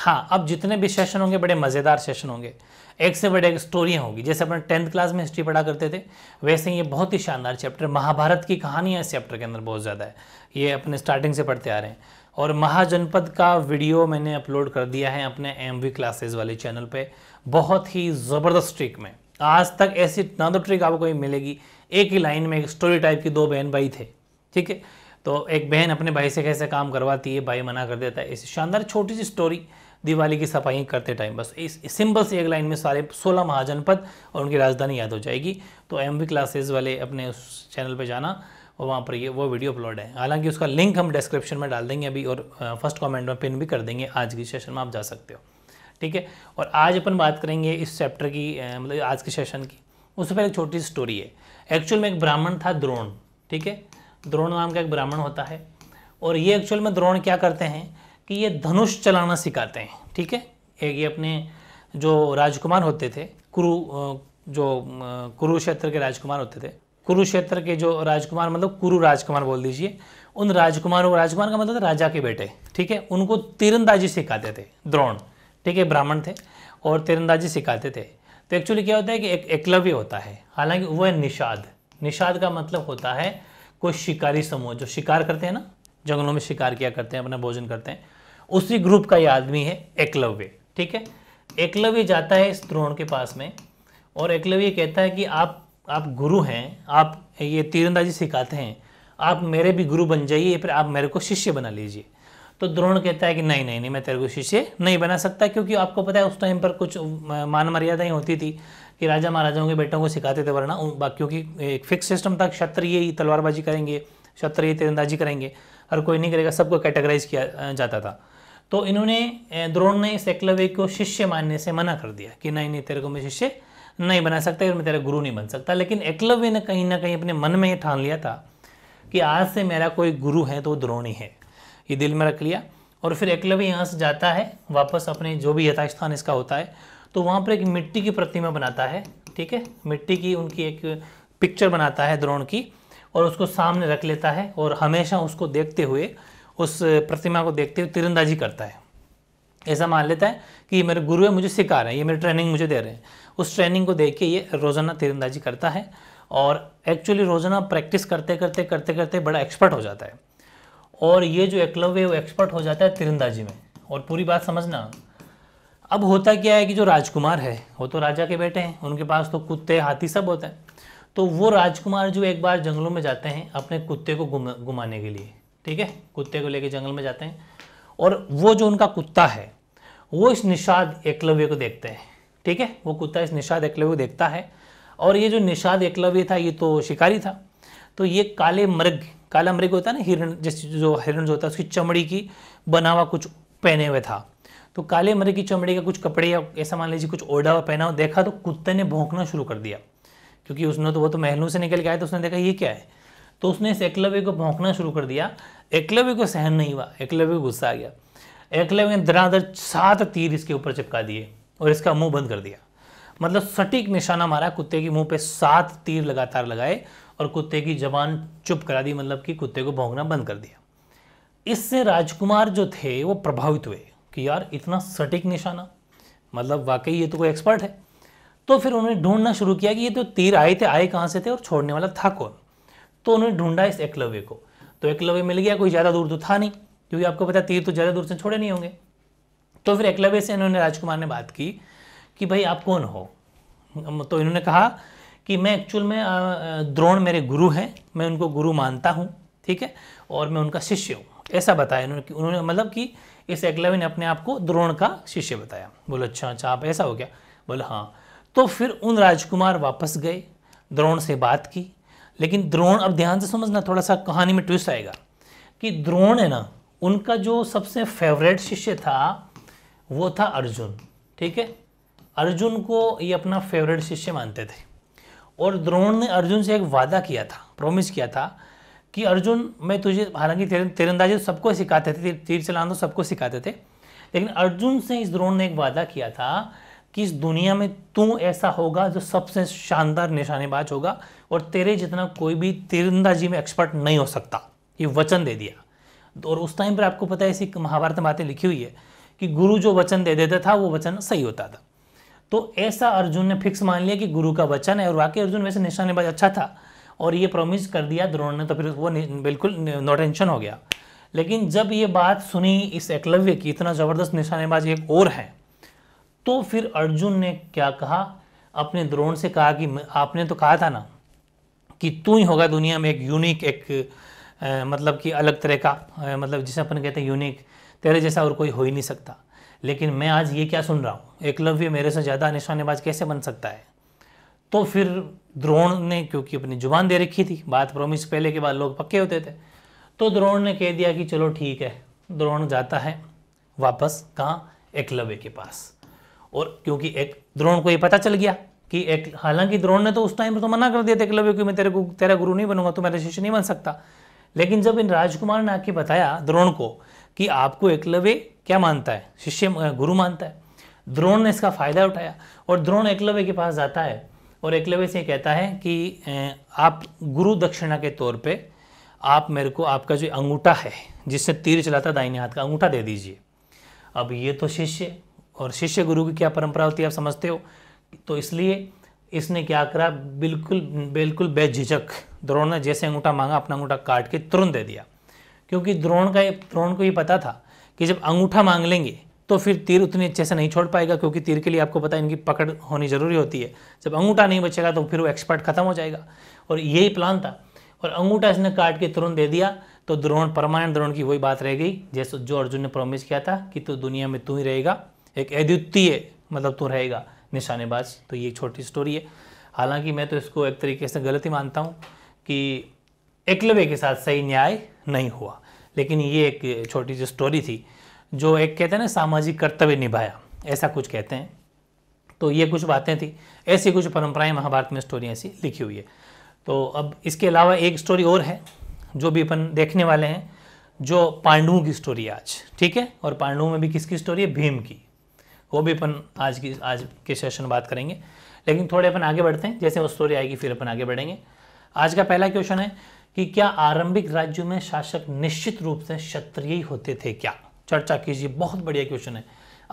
हाँ अब जितने भी सेशन होंगे बड़े मज़ेदार सेशन होंगे एक से बड़े एक स्टोरियाँ होगी जैसे अपन टेंथ क्लास में हिस्ट्री पढ़ा करते थे वैसे ही ये बहुत ही शानदार चैप्टर महाभारत की कहानियाँ इस चैप्टर के अंदर बहुत ज़्यादा है ये अपने स्टार्टिंग से पढ़ते आ रहे हैं और महाजनपद का वीडियो मैंने अपलोड कर दिया है अपने एम क्लासेज वाले चैनल पर बहुत ही ज़बरदस्त ट्रिक में आज तक ऐसी ना तो ट्रिक आपको ही मिलेगी एक ही लाइन में एक स्टोरी टाइप की दो बहन भाई थे ठीक है तो एक बहन अपने भाई से कैसे काम करवाती है भाई मना कर देता है ऐसी शानदार छोटी सी स्टोरी दिवाली की सफाई करते टाइम बस इस सिंपल सी एक लाइन में सारे सोलह महाजनपद और उनकी राजधानी याद हो जाएगी तो एम क्लासेज वाले अपने उस चैनल पर जाना और वहाँ पर ये वो वीडियो अपलोड है हालांकि उसका लिंक हम डिस्क्रिप्शन में डाल देंगे अभी और फर्स्ट कॉमेंट में पिन भी कर देंगे आज के सेशन में आप जा सकते हो ठीक है और आज अपन बात करेंगे इस चैप्टर की मतलब आज के सेशन की उससे पहले एक छोटी स्टोरी है एक्चुअल में एक ब्राह्मण था द्रोण ठीक है द्रोण नाम का एक ब्राह्मण होता है और ये एक्चुअल में द्रोण क्या करते हैं कि ये धनुष चलाना सिखाते हैं ठीक है एक ये अपने जो राजकुमार होते थे कुरु जो कुरुक्षेत्र के राजकुमार होते थे कुरुक्षेत्र के जो राजकुमार मतलब कुरु राजकुमार बोल दीजिए उन राजकुमारों राजकुमार का मतलब राजा के बेटे ठीक है उनको तीरंदाजी सिखाते थे द्रोण ठीक है ब्राह्मण थे और तीरंदाजी सिखाते थे तो एक्चुअली क्या होता है कि एक एकलव्य होता है हालांकि वह निषाद निषाद का मतलब होता है कोई शिकारी समूह जो शिकार करते हैं ना जंगलों में शिकार किया करते हैं अपना भोजन करते हैं उसी ग्रुप का ये आदमी है एकलव्य ठीक है एकलव्य जाता है इस द्रोण के पास में और एकलव्य कहता है कि आप आप गुरु हैं आप ये तीरंदाजी सिखाते हैं आप मेरे भी गुरु बन जाइए फिर आप मेरे को शिष्य बना लीजिए तो द्रोण कहता है कि नहीं नहीं नहीं मैं तेरे को शिष्य नहीं बना सकता क्योंकि आपको पता है उस टाइम पर कुछ मान मर्यादाएँ होती थी कि राजा महाराजाओं के बेटों को सिखाते थे वरना बाकियों की एक फिक्स सिस्टम था क्षत्रिय ही तलवारबाजी करेंगे क्षत्रिय तीरंदाजी करेंगे और कोई नहीं करेगा सबको कैटेगराइज किया जाता था तो इन्होंने द्रोण ने इस एकलव्य को शिष्य मानने से मना कर दिया कि नहीं नहीं तेरे को मैं शिष्य नहीं बना सकता और मैं तेरा गुरु नहीं बन सकता लेकिन एकलव्य ने कहीं ना कहीं अपने मन में ही ठान लिया था कि आज से मेरा कोई गुरु है तो द्रोण द्रोणी है ये दिल में रख लिया और फिर एकलव्य यहाँ से जाता है वापस अपने जो भी यथास्थान इसका होता है तो वहाँ पर एक मिट्टी की प्रतिमा बनाता है ठीक है मिट्टी की उनकी एक पिक्चर बनाता है द्रोण की और उसको सामने रख लेता है और हमेशा उसको देखते हुए उस प्रतिमा को देखते हुए तीरंदाजी करता है ऐसा मान लेता है कि मेरे गुरु है मुझे सिखा रहे हैं ये मेरी ट्रेनिंग मुझे दे रहे हैं उस ट्रेनिंग को देख के ये रोज़ाना तीरंदाजी करता है और एक्चुअली रोज़ाना प्रैक्टिस करते करते करते करते बड़ा एक्सपर्ट हो जाता है और ये जो एकलव्य है वो एक्सपर्ट हो जाता है तीरंदाजी में और पूरी बात समझना अब होता क्या है कि जो राजकुमार है वो तो राजा के बेटे हैं उनके पास तो कुत्ते हाथी सब होते हैं तो वो राजकुमार जो एक बार जंगलों में जाते हैं अपने कुत्ते को गुम घुमाने के लिए ठीक है कुत्ते को लेके जंगल में जाते हैं और वो जो उनका कुत्ता है वो इस निषाद एकलव्य को देखते हैं ठीक है वो कुत्ता इस निषाद एकलव्य को देखता है और ये जो निषाद एकलव्य था ये तो शिकारी था तो ये काले मृग काला मृग होता है ना हिरण जैसे जो हिरण जो होता है उसकी चमड़ी की बना हुआ कुछ पहने हुए था तो काले मृग की चमड़ी का कुछ कपड़े या ऐसा मान लीजिए कुछ ओढ़ा हुआ पहना हुआ देखा तो कुत्ते ने भोंकना शुरू कर दिया क्योंकि उसने तो वो तो महलों से निकल के आया तो उसने देखा ये क्या है तो उसने इस एकलव्य को भोंकना शुरू कर दिया एकलव्य को सहन नहीं हुआ एकलव्य को गुस्सा आ गया एकलव्य ने दरादर सात तीर इसके ऊपर चिपका दिए और इसका मुंह बंद कर दिया मतलब सटीक निशाना मारा कुत्ते के मुंह पे सात तीर लगातार लगाए और कुत्ते की जबान चुप करा दी मतलब कि कुत्ते को भोंकना बंद कर दिया इससे राजकुमार जो थे वो प्रभावित हुए कि यार इतना सटीक निशाना मतलब वाकई ये तो कोई एक्सपर्ट है तो फिर उन्होंने ढूंढना शुरू किया कि ये तो तीर आए थे आए कहाँ से थे और छोड़ने वाला था कौन तो उन्होंने ढूंढा इस एकलव्य को तो एकलव्य मिल गया कोई ज़्यादा दूर तो था नहीं क्योंकि आपको पता तीर तो ज़्यादा दूर से छोड़े नहीं होंगे तो फिर एकलव्य से इन्होंने राजकुमार ने बात की कि भाई आप कौन हो तो इन्होंने कहा कि मैं एक्चुअल में द्रोण मेरे गुरु हैं मैं उनको गुरु मानता हूँ ठीक है और मैं उनका शिष्य हूँ ऐसा बताया इन्होंने उन्होंने मतलब कि इस एकलव्य ने अपने आप को द्रोण का शिष्य बताया बोलो अच्छा अच्छा आप ऐसा हो गया बोलो हाँ तो फिर उन राजकुमार वापस गए द्रोण से बात की लेकिन द्रोण अब ध्यान से समझना थोड़ा सा कहानी में ट्विस्ट आएगा कि द्रोण है ना उनका जो सबसे फेवरेट शिष्य था वो था अर्जुन ठीक है अर्जुन को ये अपना फेवरेट शिष्य मानते थे और द्रोण ने अर्जुन से एक वादा किया था प्रोमिस किया था कि अर्जुन मैं तुझे हालांकि तेर, तो सबको सिखाते थे तीर चलाना तो सबको सिखाते थे लेकिन अर्जुन से इस द्रोण ने एक वादा किया था कि इस दुनिया में तू ऐसा होगा जो सबसे शानदार निशानेबाज होगा और तेरे जितना कोई भी तीरंदाजी में एक्सपर्ट नहीं हो सकता ये वचन दे दिया और उस टाइम पर आपको पता है ऐसी महाभारत में बातें लिखी हुई है कि गुरु जो वचन दे देता था वो वचन सही होता था तो ऐसा अर्जुन ने फिक्स मान लिया कि गुरु का वचन है और वाकई अर्जुन वैसे निशानेबाज अच्छा था और ये प्रॉमिस कर दिया द्रोण ने तो फिर वो बिल्कुल नो टेंशन हो गया लेकिन जब ये बात सुनी इस एकलव्य की इतना ज़बरदस्त निशानेबाज एक और है तो फिर अर्जुन ने क्या कहा अपने द्रोण से कहा कि आपने तो कहा था ना कि तू ही होगा दुनिया में एक यूनिक एक आ, मतलब कि अलग तरह का आ, मतलब जिसे अपन कहते हैं यूनिक तेरे जैसा और कोई हो ही नहीं सकता लेकिन मैं आज ये क्या सुन रहा हूँ एकलव्य मेरे से ज़्यादा निशानेबाज कैसे बन सकता है तो फिर द्रोण ने क्योंकि अपनी जुबान दे रखी थी बात प्रोमिस पहले के बाद लोग पक्के होते थे तो द्रोण ने कह दिया कि चलो ठीक है द्रोण जाता है वापस कहाँ एकलव्य के पास और क्योंकि एक द्रोण को ये पता चल गया कि एक हालांकि द्रोण ने तो उस टाइम तो मना कर दिया था एकलव्य कि मैं तेरे को तेरा गुरु नहीं बनूंगा तो मेरा शिष्य नहीं बन सकता लेकिन जब इन राजकुमार ने आके बताया द्रोण को कि आपको एकलव्य क्या मानता है शिष्य गुरु मानता है द्रोण ने इसका फायदा उठाया और द्रोण एकलव्य के पास जाता है और एकलव्य से कहता है कि आप गुरु दक्षिणा के तौर पे आप मेरे को आपका जो अंगूठा है जिससे तीर चलाता दाहिने हाथ का अंगूठा दे दीजिए अब ये तो शिष्य और शिष्य गुरु की क्या परंपरा होती है आप समझते हो तो इसलिए इसने क्या करा बिल्कुल बिल्कुल बेझिझक द्रोण ने जैसे अंगूठा मांगा अपना अंगूठा काट के तुरंत दे दिया क्योंकि द्रोण का द्रोण को ये पता था कि जब अंगूठा मांग लेंगे तो फिर तीर उतनी अच्छे से नहीं छोड़ पाएगा क्योंकि तीर के लिए आपको पता है इनकी पकड़ होनी ज़रूरी होती है जब अंगूठा नहीं बचेगा तो फिर वो एक्सपर्ट खत्म हो जाएगा और यही प्लान था और अंगूठा इसने काट के तुरंत दे दिया तो द्रोण परमानेंट द्रोण की वही बात रह गई जैसे जो अर्जुन ने प्रॉमिस किया था कि तू दुनिया में तू ही रहेगा एक अद्वितीय मतलब तो रहेगा निशानेबाज तो ये छोटी स्टोरी है हालांकि मैं तो इसको एक तरीके से गलत ही मानता हूँ कि एकलव्य के साथ सही न्याय नहीं हुआ लेकिन ये एक छोटी सी स्टोरी थी जो एक कहते हैं ना सामाजिक कर्तव्य निभाया ऐसा कुछ कहते हैं तो ये कुछ बातें थी ऐसी कुछ परंपराएं महाभारत में स्टोरी ऐसी लिखी हुई है तो अब इसके अलावा एक स्टोरी और है जो भी अपन देखने वाले हैं जो पांडवों की स्टोरी है आज ठीक है और पांडवों में भी किसकी स्टोरी है भीम की वो भी अपन आज की आज के सेशन बात करेंगे लेकिन थोड़े अपन आगे बढ़ते हैं जैसे वो स्टोरी आएगी फिर अपन आगे बढ़ेंगे आज का पहला क्वेश्चन है कि क्या आरंभिक राज्यों में शासक निश्चित रूप से क्षत्रिय होते थे क्या चर्चा कीजिए बहुत बढ़िया क्वेश्चन है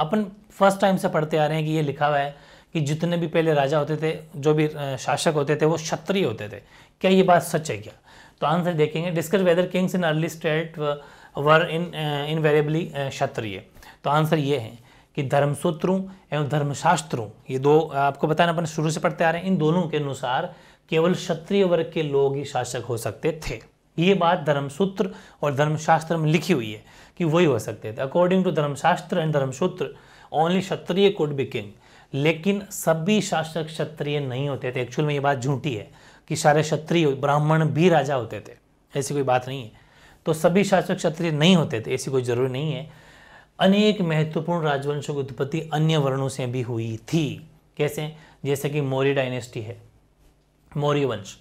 अपन फर्स्ट टाइम से पढ़ते आ रहे हैं कि ये लिखा हुआ है कि जितने भी पहले राजा होते थे जो भी शासक होते थे वो क्षत्रिय होते थे क्या ये बात सच है क्या तो आंसर देखेंगे discuss whether kings in early state were in invariably Kshatriya तो आंसर ये है कि धर्मसूत्रों एवं धर्मशास्त्रों ये दो आपको बताना अपन शुरू से पढ़ते आ रहे हैं इन दोनों के अनुसार केवल क्षत्रिय वर्ग के लोग ही शासक हो सकते थे ये बात धर्मसूत्र और धर्मशास्त्र में लिखी हुई है कि वही हो सकते थे according to Dharmashastra and Dharmasutra only Kshatriya could be king लेकिन सभी शासक क्षत्रिय नहीं होते थे एक्चुअल में ये बात झूठी है कि सारे क्षत्रिय ब्राह्मण भी राजा होते थे ऐसी कोई बात नहीं है तो सभी शासक क्षत्रिय नहीं होते थे ऐसी कोई ज़रूरी नहीं है अनेक महत्वपूर्ण राजवंशों की उत्पत्ति अन्य वर्णों से भी हुई थी कैसे जैसे कि मौर्य डायनेस्टी है मौर्य वंश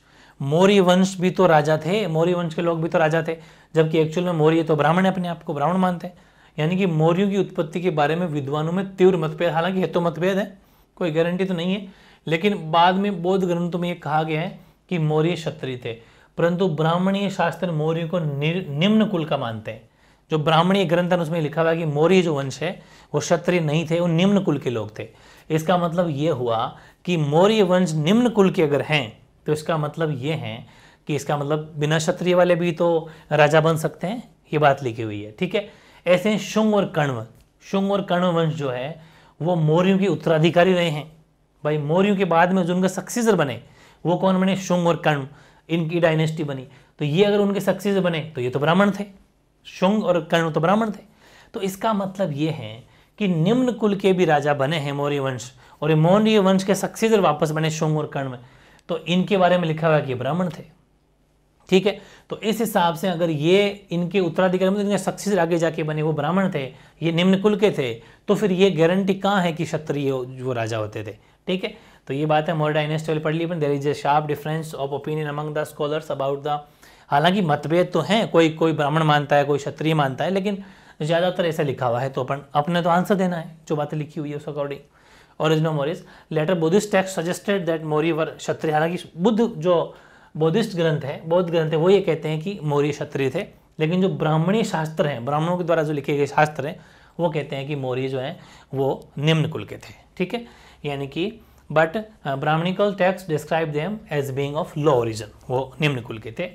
मौर्य वंश भी तो राजा थे मौर्य वंश के लोग भी तो राजा थे जबकि एक्चुअल में मौर्य तो ब्राह्मण है अपने आप को ब्राह्मण मानते हैं यानी कि मौर्यों की उत्पत्ति के बारे में विद्वानों में तीव्र मतभेद हालांकि हेतु तो मतभेद है कोई गारंटी तो नहीं है लेकिन बाद में बौद्ध ग्रंथों में यह कहा गया है कि मौर्य क्षत्रिय थे परंतु ब्राह्मणीय शास्त्र मौर्य को निम्न कुल का मानते हैं जो ब्राह्मणी ग्रंथ है उसमें लिखा हुआ है कि मौर्य जो वंश है वो क्षत्रिय नहीं थे वो निम्न कुल के लोग थे इसका मतलब ये हुआ कि मौर्य वंश निम्न कुल के अगर हैं तो इसका मतलब ये है कि इसका मतलब बिना क्षत्रिय वाले भी तो राजा बन सकते हैं ये बात लिखी हुई है ठीक है ऐसे शुंग और कण्व शुंग और कण्व वंश जो है वो मौर्यों के उत्तराधिकारी रहे हैं भाई मौर्यों के बाद में जो उनके सक्सेसर बने वो कौन बने शुंग और कण्व इनकी डायनेस्टी बनी तो ये अगर उनके सक्सेसर बने तो ये तो ब्राह्मण थे शुंग और कर्ण तो ब्राह्मण थे तो इसका मतलब ये है कि निम्न कुल के भी राजा बने हैं मौर्य वंश और ये मौर्य वंश के सक्सेसर वापस बने शुंग और कर्ण में तो इनके बारे में लिखा हुआ कि ब्राह्मण थे ठीक है तो इस हिसाब से अगर ये इनके उत्तराधिकारी मतलब इनके सक्सेसर आगे जाके बने वो ब्राह्मण थे ये निम्न कुल के थे तो फिर ये गारंटी कहाँ है कि क्षत्रिय वो राजा होते थे ठीक है तो ये बात है मोर डाइनेस्टी पढ़ ली अपन there is a sharp difference of opinion among the scholars about the हालांकि मतभेद तो हैं कोई कोई ब्राह्मण मानता है कोई क्षत्रिय मानता है लेकिन ज़्यादातर ऐसा लिखा हुआ है तो अपन अपने तो आंसर देना है जो बातें लिखी हुई है उस according original Mauryas later Buddhist texts suggested that Maurya were Kshatriya हालांकि बुद्ध जो बौद्धिस्ट ग्रंथ है बौद्ध ग्रंथ है वो ये कहते हैं कि मौर्य क्षत्रिय थे लेकिन जो ब्राह्मणी शास्त्र हैं ब्राह्मणों के द्वारा जो लिखे गए शास्त्र हैं वो कहते हैं कि मौर्य जो हैं वो निम्न कुल के थे ठीक है यानी कि but brahmanical text describe them as being of low origin वो निम्न कुल के थे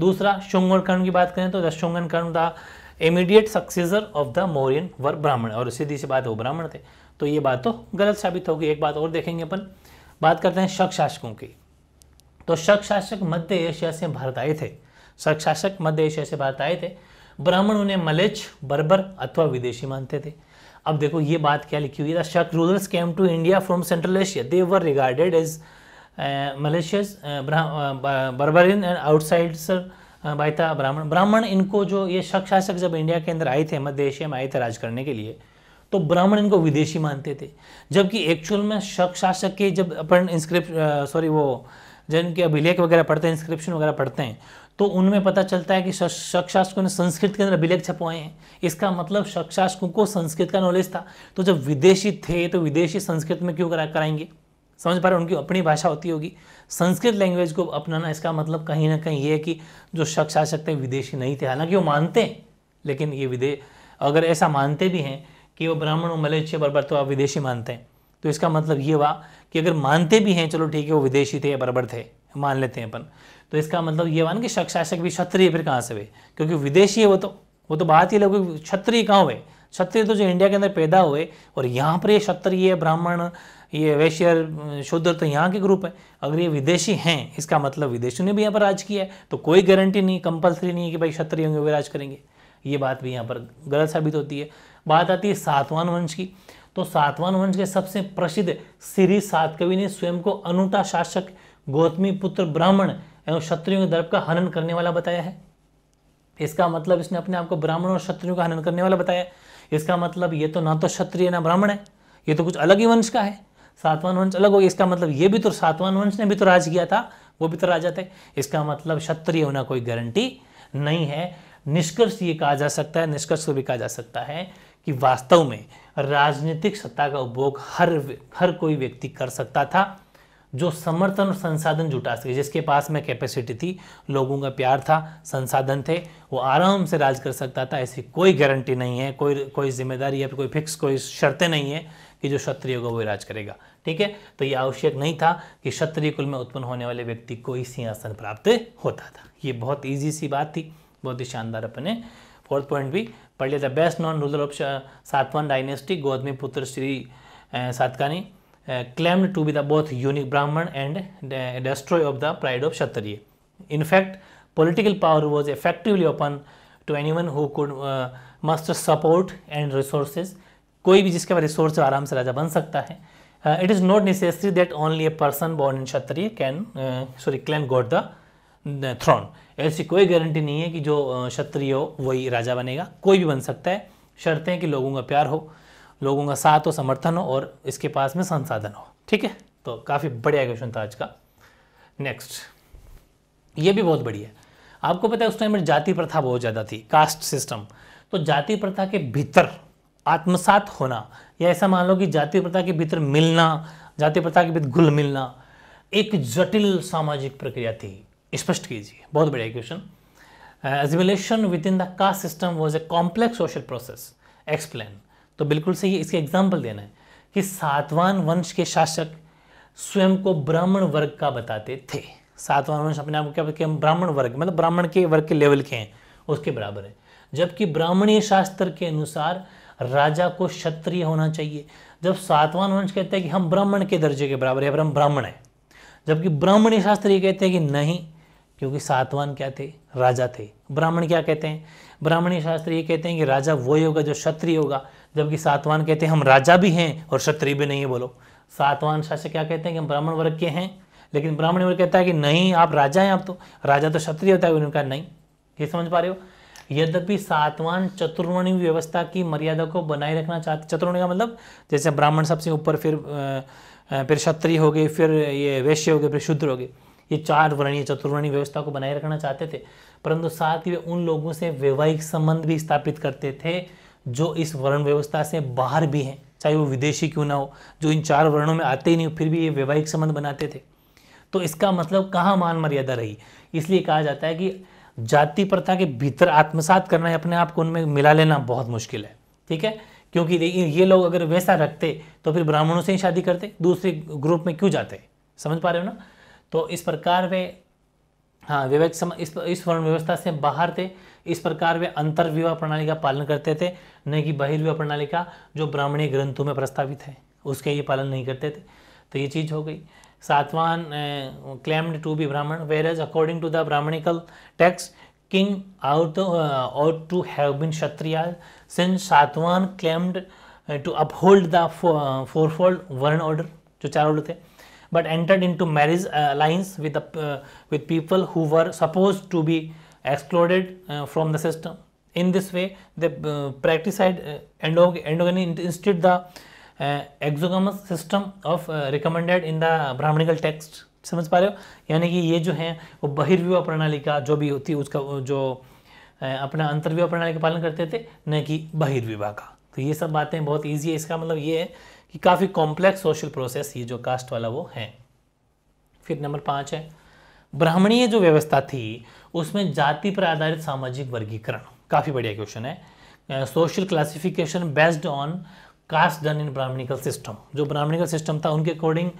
दूसरा शुंगण कर्ण की बात करें तो द कर्ण the immediate successor of the Mauryan were Brahmana और सीधी सी बात वो ब्राह्मण थे तो ये बात तो गलत साबित होगी एक बात और देखेंगे अपन बात करते हैं शक शासकों की तो शक शासक मध्य एशिया से भारत आए थे शक शासक मध्य एशिया से भारत आए थे ब्राह्मण उन्हें मलेच बर्बर अथवा विदेशी मानते थे अब देखो ये बात क्या लिखी हुई है Shaka rulers came to India from Central Asia they were regarded as mlecchas barbarian and outsiders by the Brahmana ब्राह्मण इनको जो ये शक शासक जब इंडिया के अंदर आए थे मध्य एशिया में आए थे राज करने के लिए तो ब्राह्मण इनको विदेशी मानते थे जबकि एक्चुअल में शक शासक के जब अपन इंस्क्रिप्ट सॉरी uh, वो इनके अभिलेख वगैरह पढ़ते हैं इंस्क्रिप्शन वगैरह पढ़ते हैं तो उनमें पता चलता है कि शक शासकों ने संस्कृत के अंदर अभिलेख छपवाए हैं इसका मतलब शक शासकों को संस्कृत का नॉलेज था तो जब विदेशी थे तो विदेशी संस्कृत में क्यों करा कराएंगे समझ पा रहे उनकी अपनी भाषा होती होगी संस्कृत लैंग्वेज को अपनाना इसका मतलब कहीं ना कहीं ये है कि जो शख्स आ सकते हैं विदेशी नहीं थे हालांकि वो मानते हैं लेकिन ये विदेश अगर ऐसा मानते भी हैं कि वो ब्राह्मण और मलेशिया बराबर तो आप विदेशी मानते हैं तो इसका मतलब ये हुआ कि अगर मानते भी हैं चलो ठीक है वो विदेशी थे या बराबर थे मान लेते हैं अपन तो इसका मतलब ये हुआ ना कि शक्षाशक भी क्षत्रिय फिर कहाँ से हुए क्योंकि विदेशी है वो तो वो तो बात ही लोग क्षत्रिय कहाँ हुए क्षत्रिय तो जो इंडिया के अंदर पैदा हुए और यहाँ पर ये क्षत्रिय ब्राह्मण ये वैश्य शूद्र तो यहाँ के ग्रुप है अगर ये विदेशी हैं इसका मतलब विदेशियों ने भी यहाँ पर राज किया है तो कोई गारंटी नहीं कंपलसरी नहीं है कि भाई क्षत्रिय होंगे वे राज करेंगे ये बात भी यहाँ पर गलत साबित होती है बात आती है सातवान वंश की तो सातवान वंश के सबसे प्रसिद्ध श्री सात कवि ने स्वयं को अनूठा शासक गौतमी पुत्र ब्राह्मण एवं क्षत्रियों के दर्प का हनन करने वाला बताया है इसका मतलब इसने अपने आप को ब्राह्मण और क्षत्रियों का हनन करने वाला बताया इसका मतलब ये तो ना तो क्षत्रिय ना ब्राह्मण है ये तो कुछ अलग ही वंश का है सातवन वंश अलग हो गया इसका मतलब ये भी तो सातवन वंश ने भी तो राज किया था वो भी तो राजा थे इसका मतलब क्षत्रिय होना कोई गारंटी नहीं है निष्कर्ष ये कहा जा सकता है निष्कर्ष को भी कहा जा सकता है कि वास्तव में राजनीतिक सत्ता का उपभोग हर हर कोई व्यक्ति कर सकता था जो समर्थन और संसाधन जुटा सके जिसके पास में कैपेसिटी थी लोगों का प्यार था संसाधन थे वो आराम से राज कर सकता था ऐसी कोई गारंटी नहीं है कोई कोई जिम्मेदारी या कोई फिक्स कोई शर्तें नहीं है कि जो क्षत्रिय होगा वो राज करेगा ठीक है तो ये आवश्यक नहीं था कि क्षत्रिय कुल में उत्पन्न होने वाले व्यक्ति को ही सिंहासन प्राप्त होता था ये बहुत ईजी सी बात थी बहुत ही शानदार अपने फोर्थ पॉइंट भी पढ़ लिया था best known ruler of Satavahana dynasty Gautamiputra Shri Satakarni claimed to be the both unique Brahmana and destroyer of the pride of Kshatriya in fact political power was effectively open to any one who could muster support and resources कोई भी जिसके पास resource आराम से राजा बन सकता है it is not necessary that only a person born in Kshatriya can sorry can got the throne ऐसी कोई गारंटी नहीं है कि जो क्षत्रिय uh, हो वही राजा बनेगा कोई भी बन सकता है शर्त है कि लोगों का प्यार हो लोगों का साथ हो समर्थन हो और इसके पास में संसाधन हो ठीक है तो काफ़ी बढ़िया क्वेश्चन था आज का नेक्स्ट ये भी बहुत बढ़िया आपको पता है उस टाइम में जाति प्रथा बहुत ज़्यादा थी कास्ट सिस्टम तो जाति प्रथा के भीतर आत्मसात होना या ऐसा मान लो कि जाति प्रथा के भीतर मिलना जाति प्रथा के भीतर घुल मिलना एक जटिल सामाजिक प्रक्रिया थी स्पष्ट कीजिए बहुत बढ़िया question assimilation within the caste system was a complex social process explain तो बिल्कुल सही इसके एग्जाम्पल देना है कि सातवान वंश के शासक स्वयं को ब्राह्मण वर्ग का बताते थे सातवान वंश अपने आप को क्या हम ब्राह्मण वर्ग मतलब ब्राह्मण के वर्ग के लेवल के हैं उसके बराबर है जबकि ब्राह्मणीय शास्त्र के अनुसार राजा को क्षत्रिय होना चाहिए जब सातवान वंश कहते हैं कि हम ब्राह्मण के दर्जे के बराबर है हम ब्राह्मण है जबकि ब्राह्मणी शास्त्र ये कहते हैं कि नहीं क्योंकि सातवान क्या थे राजा थे ब्राह्मण क्या कहते हैं ब्राह्मणी शास्त्र ये कहते हैं कि राजा वही होगा जो क्षत्रिय होगा जबकि सातवान कहते हैं हम राजा भी हैं और क्षत्रिय भी नहीं है बोलो सातवान शास्त्र क्या कहते हैं कि हम ब्राह्मण वर्ग के हैं लेकिन ब्राह्मण वर्ग कहता है कि नहीं आप राजा हैं आप तो राजा तो क्षत्रिय होता है उन्होंने कहा नहीं ये समझ पा रहे हो यद्यपि सातवान चतुर्वर्णी व्यवस्था की मर्यादा को बनाए रखना चाहते चतुर्वर्णी का मतलब जैसे ब्राह्मण सबसे ऊपर फिर फिर क्षत्रिय हो गए फिर ये वैश्य हो गए फिर शूद्र हो गए ये चार वर्णीय चतुर्वर्णी व्यवस्था को बनाए रखना चाहते थे परंतु साथ ही वे उन लोगों से वैवाहिक संबंध भी स्थापित करते थे जो इस वर्ण व्यवस्था से बाहर भी हैं चाहे वो विदेशी क्यों ना हो जो इन चार वर्णों में आते ही नहीं फिर भी ये वैवाहिक संबंध बनाते थे तो इसका मतलब कहाँ मान मर्यादा रही इसलिए कहा जाता है कि जाति प्रथा के भीतर आत्मसात करना है अपने आप को उनमें मिला लेना बहुत मुश्किल है ठीक है क्योंकि ये लोग अगर वैसा रखते तो फिर ब्राह्मणों से ही शादी करते दूसरे ग्रुप में क्यों जाते समझ पा रहे हो ना तो इस प्रकार वे हाँ विवेक सम इस इस वर्ण व्यवस्था से बाहर थे इस प्रकार वे विवाह प्रणाली का पालन करते थे न कि बहिर्विवाह प्रणाली का जो ब्राह्मणी ग्रंथों में प्रस्तावित है उसके ये पालन नहीं करते थे तो ये चीज़ हो गई Satavahana claimed to be Brahmana whereas according to the Brahmanical texts king ought ought to have been Kshatriya since Satavahana claimed to uphold the four fold varna order जो चार ऑर्डर थे but entered into marriage alliance with with people who were supposed to be excluded from the system in this way the practice and institute the exogamous system of recommended in the Brahminical text समझ पा रहे हो यानी कि ये जो है वो बहिर्व्यूह प्रणाली का जो भी होती है उसका जो uh, अपना अंतर्व्यूह प्रणाली का पालन करते थे न कि बहिर्विवाह का तो ये सब बातें बहुत ईजी है इसका मतलब ये है कि काफ़ी कॉम्प्लेक्स सोशल प्रोसेस ये जो कास्ट वाला वो है फिर नंबर पाँच है ब्राह्मणीय जो व्यवस्था थी उसमें जाति पर आधारित सामाजिक वर्गीकरण काफ़ी बढ़िया क्वेश्चन है social classification based on caste done in Brahmanical system जो ब्राह्मणिकल सिस्टम था उनके अकॉर्डिंग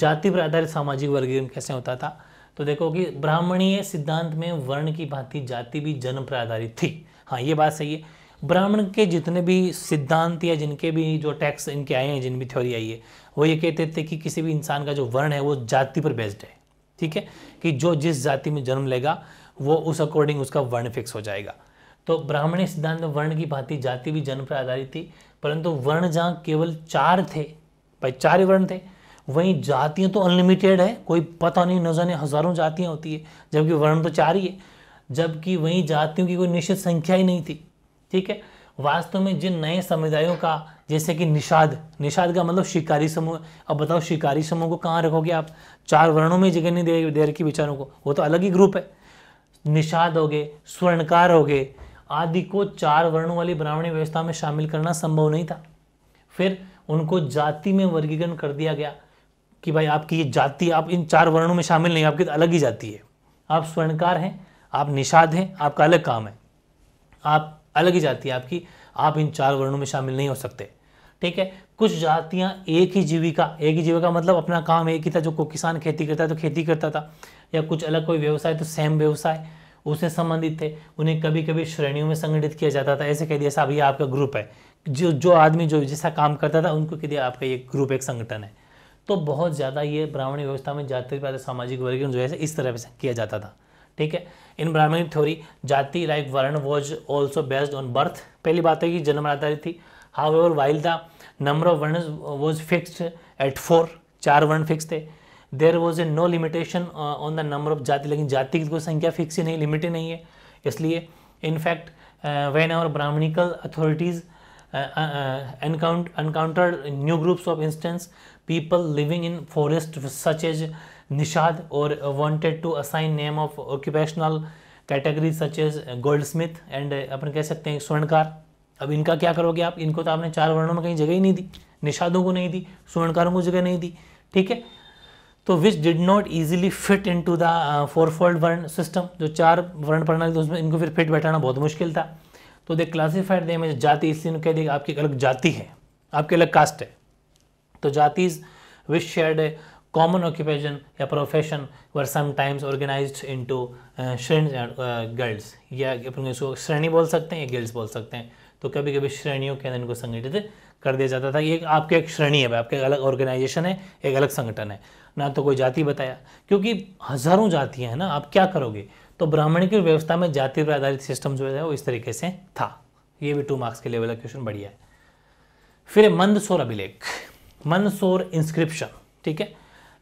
जाति पर आधारित सामाजिक वर्गीकरण कैसे होता था तो देखो कि ब्राह्मणीय सिद्धांत में वर्ण की भांति जाति भी जन्म पर आधारित थी हाँ ये बात सही है ब्राह्मण के जितने भी सिद्धांत या जिनके भी जो टैक्स इनके आए हैं जिन भी थ्योरी आई है वो ये कहते थे कि किसी भी इंसान का जो वर्ण है वो जाति पर बेस्ड है ठीक है कि जो जिस जाति में जन्म लेगा वो उस अकॉर्डिंग उसका वर्ण फिक्स हो जाएगा तो ब्राह्मणी सिद्धांत में वर्ण की भांति जाति भी जन्म पर आधारित थी परंतु वर्ण जहाँ केवल चार थे भाई चार ही वर्ण थे वहीं जातियाँ तो अनलिमिटेड है कोई पता नहीं न जाने हज़ारों जातियाँ होती है जबकि वर्ण तो चार ही है जबकि वहीं जातियों की कोई निश्चित संख्या ही नहीं थी ठीक है वास्तव में जिन नए समुदायों का जैसे कि निषाद निषाद का मतलब शिकारी समूह अब बताओ शिकारी समूह को कहाँ रखोगे आप चार वर्णों में जगह नहीं दे दे रखी विचारों को वो तो अलग ही ग्रुप है निषाद हो गए स्वर्णकार हो गए आदि को चार वर्णों वाली ब्राह्मणी व्यवस्था में शामिल करना संभव नहीं था फिर उनको जाति में वर्गीकरण कर दिया गया कि भाई आपकी ये जाति आप इन चार वर्णों में शामिल नहीं आपकी तो अलग ही जाति है आप स्वर्णकार हैं आप निषाद हैं आपका अलग काम है आप अलग ही जाति है आपकी आप इन चार वर्णों में शामिल नहीं हो सकते ठीक है कुछ जातियां एक ही जीविका एक ही जीविका मतलब अपना काम एक ही था जो किसान खेती करता है तो खेती करता था या कुछ अलग कोई व्यवसाय तो सेम व्यवसाय उससे संबंधित थे उन्हें कभी कभी श्रेणियों में संगठित किया जाता था ऐसे कह दिया साहब ये आपका ग्रुप है जो जो आदमी जो जैसा काम करता था उनको कह दिया आपका ये ग्रुप एक संगठन है तो बहुत ज़्यादा ये ब्राह्मणी व्यवस्था में पाते सामाजिक वर्गीकरण जो है इस तरह से किया जाता था ठीक है in Brahmanical theory jati like varna was also based on birth पहली बात है तो कि जन्म आधारित थी however while the number of varna was fixed at four चार वर्ण फिक्स थे there was a no limitation on the number of jati लेकिन जाति की कोई संख्या फिक्स ही नहीं लिमिट ही नहीं है इसलिए in fact when our Brahmanical authorities new groups of instance people living in forest such as Nishad और wanted to assign name of occupational category such as goldsmith and अपन कह सकते हैं स्वर्णकार अब इनका क्या करोगे आप इनको तो आपने चार वर्णों में कहीं जगह ही नहीं दी निषादों को नहीं दी स्वर्णकारों को जगह नहीं दी ठीक है तो which did not easily fit into the fourfold varna system जो चार वर्ण प्रणाली थे उसमें इनको फिर फिट बैठाना बहुत मुश्किल था तो दे क्लासीफाइड दे में जाति इसलिए कह दिया आपकी अलग जाति है आपकी अलग कास्ट है तो jatis which shared common occupation या profession were sometimes organized into shreni guilds या अपन इसको श्रेणी बोल सकते हैं या गर्ल्स बोल सकते हैं तो कभी कभी श्रेणियों के अंदर इनको संगठित कर दिया जाता था ये आपके एक श्रेणी है आपके अलग ऑर्गेनाइजेशन है एक अलग संगठन है ना तो कोई जाति बताया क्योंकि हज़ारों जातियाँ हैं ना आप क्या करोगे तो ब्राह्मण की व्यवस्था में जाति पर आधारित सिस्टम जो है वो इस तरीके से था ये भी टू मार्क्स के लेवल का क्वेश्चन बढ़िया है फिर मंदसौर अभिलेख मंदसौर इंस्क्रिप्शन ठीक है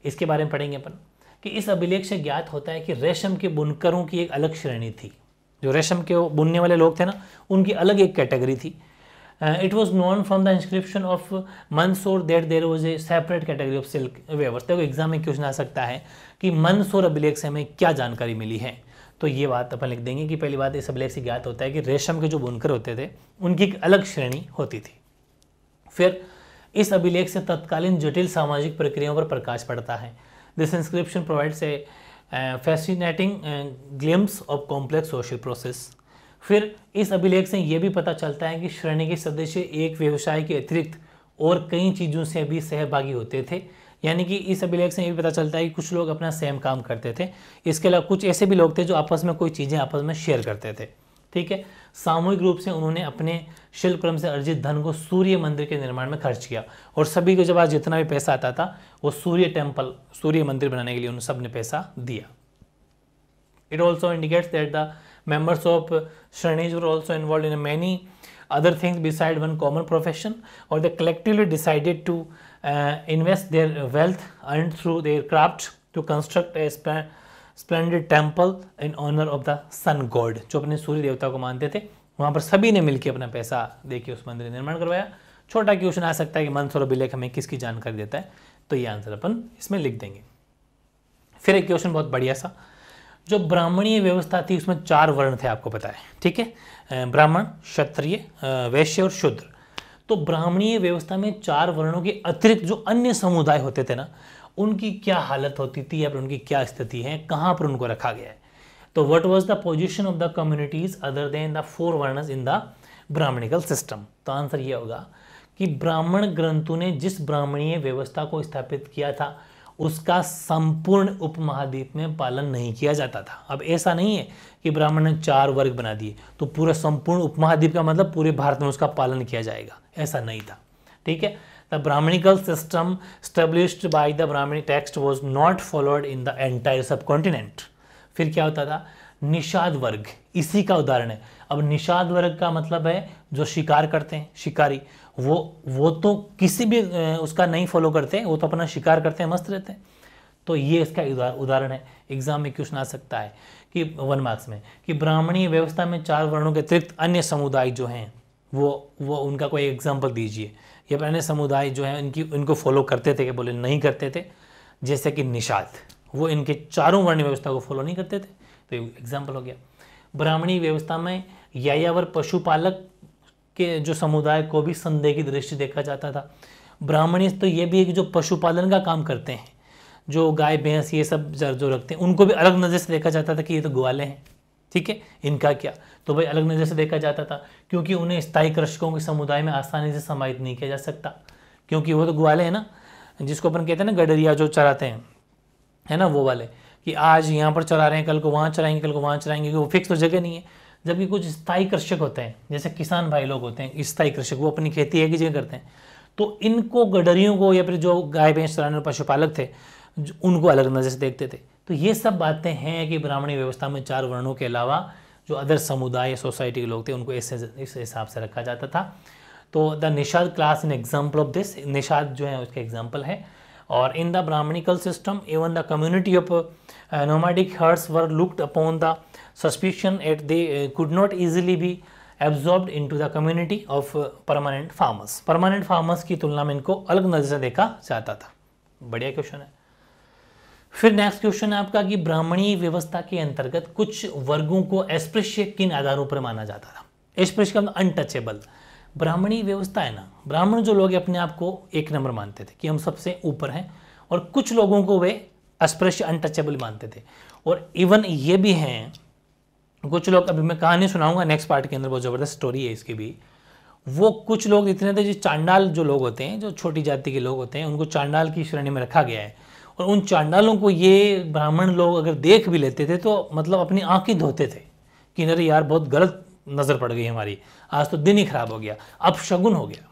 इसके बारे में पढ़ेंगे अपन कि इस अभिलेख से ज्ञात होता है कि रेशम के बुनकरों की एक अलग श्रेणी थी जो रेशम के बुनने वाले लोग थे ना उनकी अलग एक कैटेगरी थी uh, it was known from the inscription of Mandasor that there was a separate category of silk weavers देखो एग्जाम में क्वेश्चन आ सकता है कि मंदसूर अभिलेख से हमें क्या जानकारी मिली है तो ये बात अपन लिख देंगे कि पहली बात इस अभिलेख से ज्ञात होता है कि रेशम के जो बुनकर होते थे उनकी एक अलग श्रेणी होती थी फिर इस अभिलेख से तत्कालीन जटिल सामाजिक प्रक्रियाओं पर प्रकाश पड़ता है this inscription provides a fascinating glimpse of complex social process फिर इस अभिलेख से यह भी पता चलता है कि श्रेणी के सदस्य एक व्यवसाय के अतिरिक्त और कई चीज़ों से भी सहभागी होते थे यानी कि इस अभिलेख से ये भी पता चलता है कि कुछ लोग अपना सेम काम करते थे इसके अलावा कुछ ऐसे भी लोग थे जो आपस में कोई चीज़ें आपस में शेयर करते थे ठीक है सामूहिक रूप से उन्होंने अपने शिल्पक्रम से अर्जित धन को सूर्य मंदिर के निर्माण में खर्च किया और सभी के जब आज जितना भी पैसा आता था वो सूर्य टेम्पल सूर्य मंदिर बनाने के लिए उन सब ने पैसा दिया it also indicates that the Members of Shrenis were also involved in many other things beside one common profession or they collectively decided to uh, invest their wealth earned through their craft to construct a sp splendid temple in honor of the sun god जो अपने सूर्य देवता को मानते थे वहाँ पर सभी ने मिलकर अपना पैसा देके उस मंदिर का निर्माण करवाया छोटा क्वेश्चन आ सकता है कि मंसर अभिलेख हमें किसकी जानकारी देता है तो ये आंसर अपन इसमें लिख देंगे फिर एक क्वेश्चन बहुत बढ़िया सा जो ब्राह्मणीय व्यवस्था थी उसमें चार वर्ण थे आपको पता है ठीक है ब्राह्मण क्षत्रिय वैश्य और शूद्र तो ब्राह्मणीय व्यवस्था में चार वर्णों के अतिरिक्त जो अन्य समुदाय होते थे ना उनकी क्या हालत होती थी या फिर उनकी क्या स्थिति है कहाँ पर उनको रखा गया है तो what was the position of the communities other than the four varna in the Brahmanical system तो आंसर ये होगा कि ब्राह्मण ग्रंथों ने जिस ब्राह्मणीय व्यवस्था को स्थापित किया था उसका संपूर्ण उपमहाद्वीप में पालन नहीं किया जाता था अब ऐसा नहीं है कि ब्राह्मण ने चार वर्ग बना दिए तो पूरा संपूर्ण उपमहाद्वीप का मतलब पूरे भारत में उसका पालन किया जाएगा ऐसा नहीं था ठीक है the Brahmanical system established by the Brahmanical text was not followed in the entire subcontinent फिर क्या होता था निषाद वर्ग इसी का उदाहरण है अब निषाद वर्ग का मतलब है जो शिकार करते हैं शिकारी वो वो तो किसी भी उसका नहीं फॉलो करते वो तो अपना शिकार करते हैं मस्त रहते हैं तो ये इसका उदाहरण है एग्जाम में क्वेश्चन आ सकता है कि वन मार्क्स में कि ब्राह्मणीय व्यवस्था में चार वर्णों के अतिरिक्त अन्य समुदाय जो हैं वो वो उनका कोई एग्जाम्पल दीजिए या अन्य समुदाय जो है इनकी इनको फॉलो करते थे कि बोले नहीं करते थे जैसे कि निषाद वो इनके चारों वर्ण व्यवस्था को फॉलो नहीं करते थे तो एग्जाम्पल हो गया ब्राह्मणी व्यवस्था में यायावर पशुपालक के जो समुदाय को भी संदेह की दृष्टि देखा जाता था ब्राह्मणी तो ये भी है कि जो पशुपालन का काम करते हैं जो गाय भैंस ये सब जर जो रखते हैं उनको भी अलग नज़र से देखा जाता था कि ये तो ग्वाले हैं ठीक है इनका क्या तो भाई अलग नज़र से देखा जाता था क्योंकि उन्हें स्थायी कृषकों के समुदाय में आसानी से समाहित नहीं किया जा सकता क्योंकि वो तो ग्वाले हैं ना जिसको अपन कहते हैं ना गडरिया जो चराते हैं है ना वो वाले कि आज यहाँ पर चला रहे हैं कल को वहाँ चलाएंगे कल को वहाँ चलाएंगे वो फिक्स तो जगह नहीं है जबकि कुछ स्थायी कृषक होते हैं जैसे किसान भाई लोग होते हैं स्थायी कृषक वो अपनी खेती एक ही जगह करते हैं तो इनको गडरियों को या फिर जो गाय भैंस चराने पशुपालक थे उनको अलग नज़र से देखते थे तो ये सब बातें हैं कि ब्राह्मणी व्यवस्था में चार वर्णों के अलावा जो अदर समुदाय सोसाइटी के लोग थे उनको ऐसे इस हिसाब से रखा जाता था तो the Nishad class in example of this Nishad जो है उसके एग्जाम्पल है और in the Brahmanical system even the community of uh, herders were looked upon the suspicion at they could not easily be absorb into the community of permanent farmers permanent farmers की तुलना में इनको अलग नज़र से देखा जाता था बढ़िया क्वेश्चन है फिर नेक्स्ट क्वेश्चन है आपका कि ब्राह्मणी व्यवस्था के अंतर्गत कुछ वर्गों को एस्प्रिशिय किन आधारों पर माना जाता था एस्प्रिश का अनटचेबल ब्राह्मणी व्यवस्था है ना ब्राह्मण जो लोग अपने आप को एक नंबर मानते थे कि हम सबसे ऊपर हैं और कुछ लोगों को वे अस्पृश्य अनटचेबल मानते थे और इवन ये भी हैं कुछ लोग अभी मैं कहानी सुनाऊंगा नेक्स्ट पार्ट के अंदर बहुत ज़बरदस्त स्टोरी है इसकी भी वो कुछ लोग इतने थे जो चांडाल जो लोग होते हैं जो छोटी जाति के लोग होते हैं उनको चांडाल की श्रेणी में रखा गया है और उन चांडालों को ये ब्राह्मण लोग अगर देख भी लेते थे तो मतलब अपनी आँखें धोते थे कि अरे यार बहुत गलत नज़र पड़ गई हमारी आज तो दिन ही खराब हो गया अब शगुन हो गया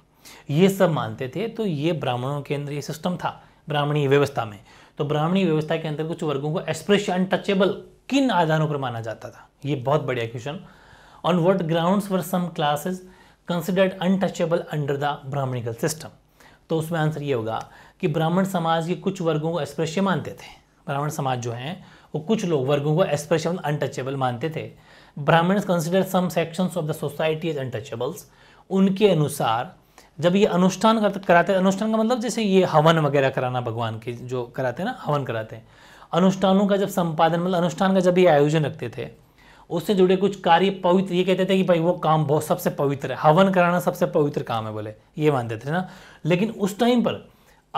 ये सब मानते थे तो ये ब्राह्मणों के अंदर ये सिस्टम था ब्राह्मणी व्यवस्था में तो ब्राह्मणी व्यवस्था के अंदर कुछ वर्गों को एक्सप्रेस अनटचेबल किन आधारों पर माना जाता था ये बहुत बढ़िया question on what ground were some classes considered untouchable under the Brahmanical system तो उसमें आंसर ये होगा कि ब्राह्मण समाज के कुछ वर्गों को एक्सप्रेशन मानते थे ब्राह्मण समाज जो हैं वो कुछ लोग वर्गों को एक्सप्रेशन अनटचेबल मानते थे Brahmana consider some sections of the society is untouchables उनके अनुसार जब ये अनुष्ठान कराते हैं अनुष्ठान का मतलब जैसे ये हवन वगैरह कराना भगवान के जो कराते हैं ना हवन कराते हैं अनुष्ठानों का जब संपादन मतलब अनुष्ठान का जब ये आयोजन रखते थे उससे जुड़े कुछ कार्य पवित्र ये कहते थे कि भाई वो काम बहुत सबसे पवित्र है हवन कराना सबसे पवित्र काम है बोले ये मानते थे ना लेकिन उस टाइम पर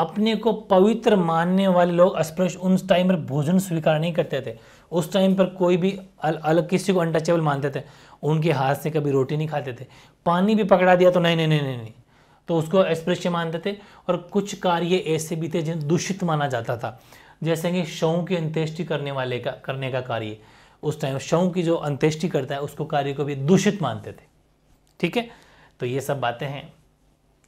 अपने को पवित्र मानने वाले लोग स्पर्श उस टाइम पर भोजन स्वीकार नहीं करते थे उस टाइम पर कोई भी अलग किसी को अनटचेबल मानते थे उनके हाथ से कभी रोटी नहीं खाते थे पानी भी पकड़ा दिया तो नहीं नहीं नहीं नहीं नहीं तो उसको अस्पृश्य मानते थे और कुछ कार्य ऐसे भी थे जिन्हें दूषित माना जाता था जैसे कि शवों की अंत्येष्टि करने वाले का करने का कार्य उस टाइम शवों की जो अंत्येष्टि करता है उसको कार्य को भी दूषित मानते थे ठीक है तो ये सब बातें हैं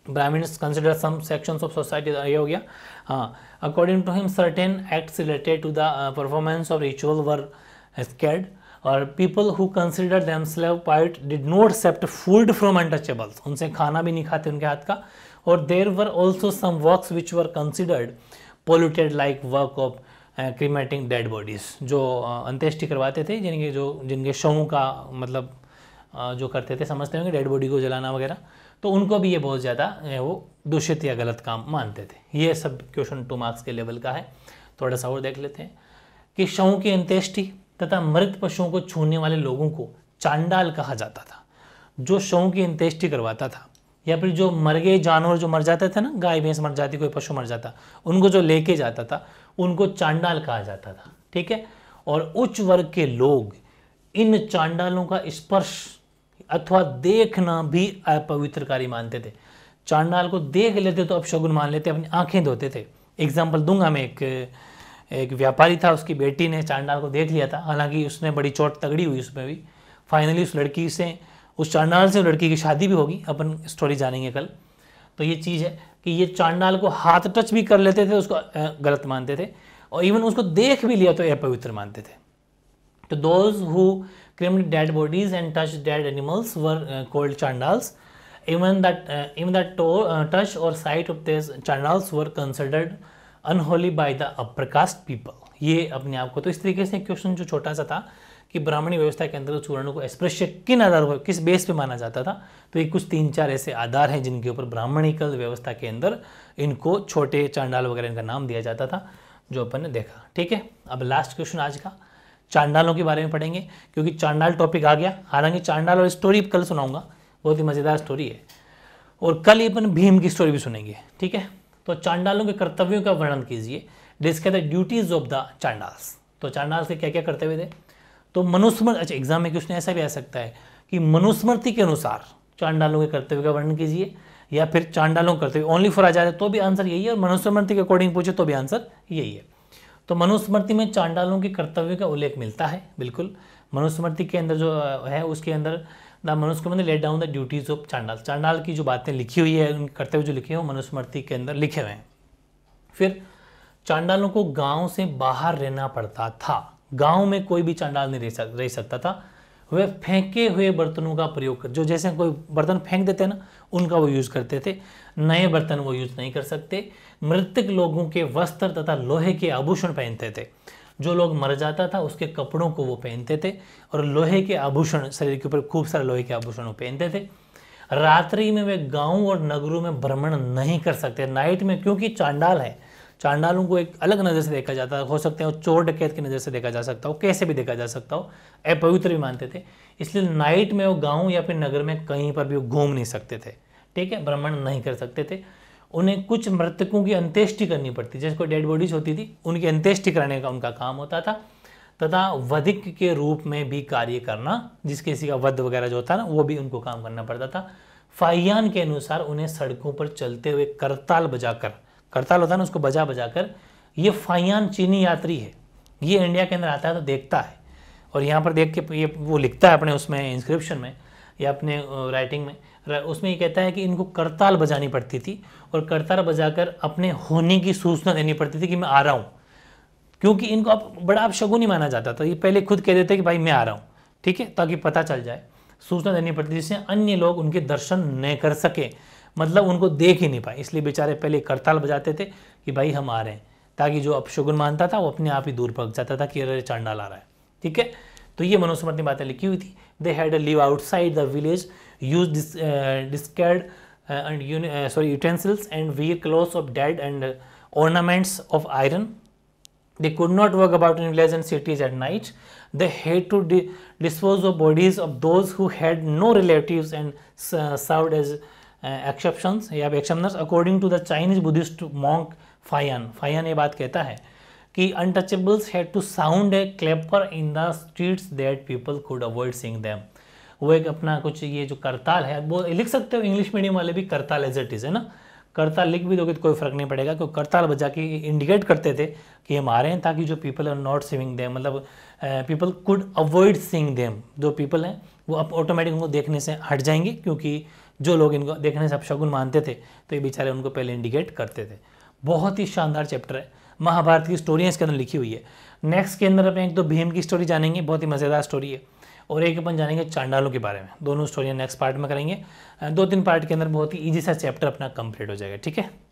Brahmans consider some section of society ये हो गया हाँ according to him certain acts related to the performance of ritual were sacred और people who consider them slave pied did not accept food from untouchables उनसे खाना भी नहीं खाते उनके हाथ का और there were also some work which were considered polluted like work of cremating dead bodies जो uh, अंत्येष्टि करवाते थे जिनके जो जिनके शवों का मतलब uh, जो करते थे समझते होंगे डेड बॉडी को जलाना वगैरह तो उनको भी ये बहुत ज़्यादा वो दूषित या गलत काम मानते थे ये सब क्वेश्चन टू मार्क्स के लेवल का है थोड़ा सा और देख लेते हैं कि शवों की अंत्येष्टि तथा मृत पशुओं को छूने वाले लोगों को चांडाल कहा जाता था जो शवों की अंत्येष्टि करवाता था या फिर जो मर गए जानवर जो मर जाते थे ना गाय भैंस मर जाती कोई पशु मर जाता उनको जो लेके जाता था उनको चांडाल कहा जाता था ठीक है और उच्च वर्ग के लोग इन चांडालों का स्पर्श अथवा देखना भी अपवित्र कार्य मानते थे चांडाल को देख लेते तो अपशगुन मान लेते अपनी आंखें धोते थे एग्जाम्पल दूंगा मैं एक एक व्यापारी था उसकी बेटी ने चांडाल को देख लिया था हालांकि उसने बड़ी चोट तगड़ी हुई उसमें भी फाइनली उस लड़की से उस चांडाल से लड़की की शादी भी होगी अपन स्टोरी जानेंगे कल तो ये चीज़ है कि ये चांडाल को हाथ टच भी कर लेते थे उसको गलत मानते थे और इवन उसको देख भी लिया तो अपवित्र मानते थे तो those who claimed dead bodies and touched dead animals were uh, called chandals. Even that uh, even that to, uh, touch or sight of these chandals were considered unholy by the upper people ये अपने आप को तो इस तरीके से question जो छोटा सा था कि ब्राह्मणी व्यवस्था के अंदर चूर्णों को स्पृश्य किन आधार पर किस बेस पे माना जाता था तो ये कुछ तीन चार ऐसे आधार हैं जिनके ऊपर ब्राह्मणिकल व्यवस्था के अंदर इनको छोटे चांडाल वगैरह इनका नाम दिया जाता था जो अपन ने देखा ठीक है अब लास्ट क्वेश्चन आज का चांडालों के बारे में पढ़ेंगे क्योंकि चांडाल टॉपिक आ गया हालांकि चांडाल और स्टोरी कल सुनाऊंगा बहुत ही मज़ेदार स्टोरी है और कल ही अपन भीम की स्टोरी भी सुनेंगे ठीक है तो चांडालों के कर्तव्यों का वर्णन कीजिए discuss the duties of the Chandals तो चांडाल्स के क्या क्या कर्तव्य थे तो मनुस्मृति अच्छा एग्जाम में क्वेश्चन ऐसा भी आ सकता है कि मनुस्मृति के अनुसार चांडालों के कर्तव्य का वर्णन कीजिए या फिर चांडालों के कर्तव्य ओनली फॉर आजाद तो भी आंसर यही है और मनुस्मृति के अकॉर्डिंग पूछे तो भी आंसर यही है तो मनुस्मृति में चांडालों के कर्तव्य का उल्लेख मिलता है बिल्कुल मनुस्मृति के अंदर जो है उसके अंदर the Manusmriti laid down the duties of Chandal Chandal की जो बातें लिखी हुई है उनके कर्तव्य जो लिखे हुए मनुस्मृति के अंदर लिखे हुए हैं फिर चांडालों को गांव से बाहर रहना पड़ता था गांव में कोई भी चांडाल नहीं रह सकता था वे फेंके हुए बर्तनों का प्रयोग कर जो जैसे कोई बर्तन फेंक देते हैं ना उनका वो यूज़ करते थे नए बर्तन वो यूज़ नहीं कर सकते मृतक लोगों के वस्त्र तथा लोहे के आभूषण पहनते थे जो लोग मर जाता था उसके कपड़ों को वो पहनते थे और लोहे के आभूषण शरीर के ऊपर खूब सारे लोहे के आभूषण वो पहनते थे रात्रि में वे गाँव और नगरों में भ्रमण नहीं कर सकते नाइट में क्योंकि चांडाल है चांडालों को एक अलग नज़र से देखा जाता हो सकते हैं चोर डकैत की नज़र से देखा जा सकता हो कैसे भी देखा जा सकता हो अपवित्र भी मानते थे इसलिए नाइट में वो गाँव या फिर नगर में कहीं पर भी वो घूम नहीं सकते थे ठीक है भ्रमण नहीं कर सकते थे उन्हें कुछ मृतकों की अंत्येष्टि करनी पड़ती कोई डेड बॉडीज होती थी उनकी अंत्येष्टि कराने का उनका काम होता था तथा वधिक के रूप में भी कार्य करना जिस किसी का वध वगैरह जो होता ना वो भी उनको काम करना पड़ता था फाहियान के अनुसार उन्हें सड़कों पर चलते हुए करताल बजाकर करताल होता है ना उसको बजा बजा कर ये फाइयान चीनी यात्री है ये इंडिया के अंदर आता है तो देखता है और यहाँ पर देख के ये वो लिखता है अपने उसमें इंस्क्रिप्शन में या अपने राइटिंग में उसमें ये कहता है कि इनको करताल बजानी पड़ती थी और करताल बजाकर अपने होने की सूचना देनी पड़ती थी कि मैं आ रहा हूँ क्योंकि इनको अब बड़ा अब शगुन ही माना जाता था ये पहले खुद कह देते कि भाई मैं आ रहा हूँ ठीक है ताकि पता चल जाए सूचना देनी पड़ती जिससे अन्य लोग उनके दर्शन न कर सके मतलब उनको देख ही नहीं पाए इसलिए बेचारे पहले करताल बजाते थे कि भाई हम आ रहे हैं ताकि जो अपशगुन मानता था वो अपने आप ही दूर पक जाता था कि अरे चांडाल ला रहा है ठीक है तो ये मनोज ने बातें लिखी हुई थी they had live outside the village use discarded and sorry utensils and wear cloth of dead and ornaments of iron they could not work about in village and cities at night they had to dispose of bodies of those who had no relative and served as exceptions uh, या executioners according to the Chinese Buddhist monk Faxian Faxian ये बात कहता है कि untouchables had to sound a clapper in the streets that people could avoid seeing them वो एक अपना कुछ ये जो करताल है वो लिख सकते हो इंग्लिश मीडियम वाले भी करताल एज इट इज़ है ना करताल लिख भी दोगे तो कोई फर्क नहीं पड़ेगा क्योंकि करताल बजा के इंडिकेट करते थे कि हम आ रहे हैं ताकि जो people are not seeing them मतलब people could avoid seeing them जो पीपल हैं वो अब ऑटोमेटिक उनको देखने से हट जाएंगे क्योंकि जो लोग इनको देखने से अपशगुन मानते थे तो ये बेचारे उनको पहले इंडिकेट करते थे बहुत ही शानदार चैप्टर है महाभारत की स्टोरियाँ इसके अंदर लिखी हुई है नेक्स्ट के अंदर अपन एक तो भीम की स्टोरी जानेंगे बहुत ही मज़ेदार स्टोरी है और एक अपन जानेंगे चांडालों के बारे में दोनों स्टोरियाँ नेक्स्ट पार्ट में करेंगे दो तीन पार्ट के अंदर बहुत ही ईजी सा चैप्टर अपना कंप्लीट हो जाएगा ठीक है